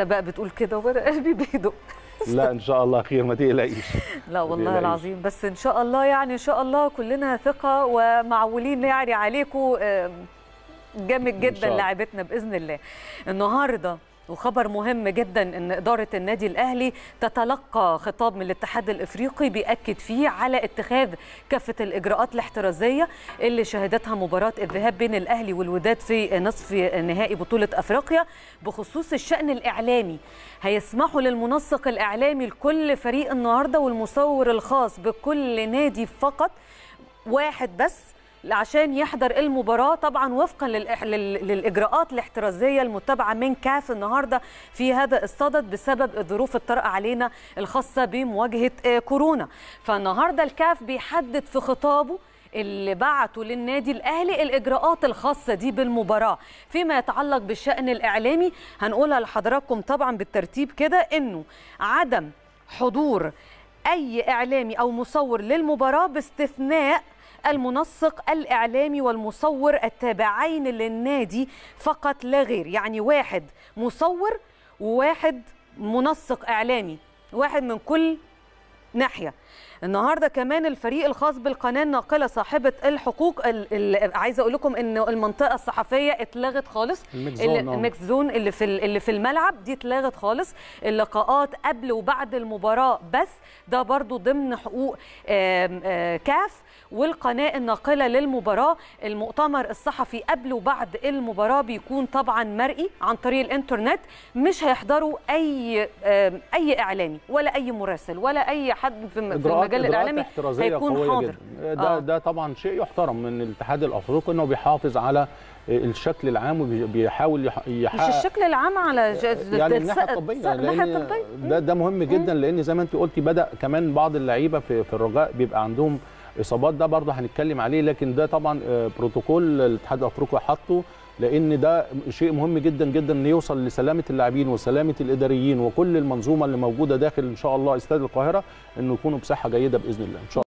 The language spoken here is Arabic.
انت بقى بتقول كده وانا قلبي بيدق لا ان شاء الله خير ما تقلقيش لا والله العظيم بس ان شاء الله يعني ان شاء الله كلنا ثقه ومعولين يعني عليكم جامد جدا لاعبتنا باذن الله النهارده وخبر مهم جدا ان اداره النادي الاهلي تتلقى خطاب من الاتحاد الافريقي بياكد فيه على اتخاذ كافه الاجراءات الاحترازيه اللي شهدتها مباراه الذهاب بين الاهلي والوداد في نصف نهائي بطوله افريقيا بخصوص الشان الاعلامي هيسمحوا للمنسق الاعلامي لكل فريق النهارده والمصور الخاص بكل نادي فقط واحد بس عشان يحضر المباراه طبعا وفقا للاجراءات الاحترازيه المتبعه من كاف النهارده في هذا الصدد بسبب الظروف الطارئه علينا الخاصه بمواجهه آه، كورونا فالنهارده الكاف بيحدد في خطابه اللي بعته للنادي الاهلي الاجراءات الخاصه دي بالمباراه فيما يتعلق بالشان الاعلامي هنقولها لحضراتكم طبعا بالترتيب كده انه عدم حضور اي اعلامي او مصور للمباراه باستثناء المنسق الإعلامي والمصور التابعين للنادي فقط لا غير يعني واحد مصور وواحد منسق إعلامي واحد من كل ناحيه النهارده كمان الفريق الخاص بالقناه الناقله صاحبه الحقوق عايزه اقول لكم ان المنطقه الصحفيه اتلغت خالص الميكس زون آه. اللي في اللي في الملعب دي اتلغت خالص اللقاءات قبل وبعد المباراه بس ده برضو ضمن حقوق آه، كاف والقناه الناقله للمباراه المؤتمر الصحفي قبل وبعد المباراه بيكون طبعا مرئي عن طريق الانترنت مش هيحضروا اي اي اعلامي ولا اي مراسل ولا اي حد في المجال الاعلامي هيكون حاضر جداً. ده آه. ده طبعا شيء يحترم من الاتحاد الافريقي انه بيحافظ على الشكل العام وبيحاول يحقق مش الشكل العام على ج... يعني الناحيه الطبيه ده ده مهم جدا لان زي ما انت قلتي بدا كمان بعض اللعيبه في, في الرجاء بيبقى عندهم اصابات ده برضه هنتكلم عليه لكن ده طبعا آه، بروتوكول الاتحاد الافريقي حاطه لان ده شيء مهم جدا جدا ان يوصل لسلامه اللاعبين وسلامه الاداريين وكل المنظومه اللي موجوده داخل ان شاء الله استاد القاهره انه يكونوا بصحه جيده باذن الله ان شاء الله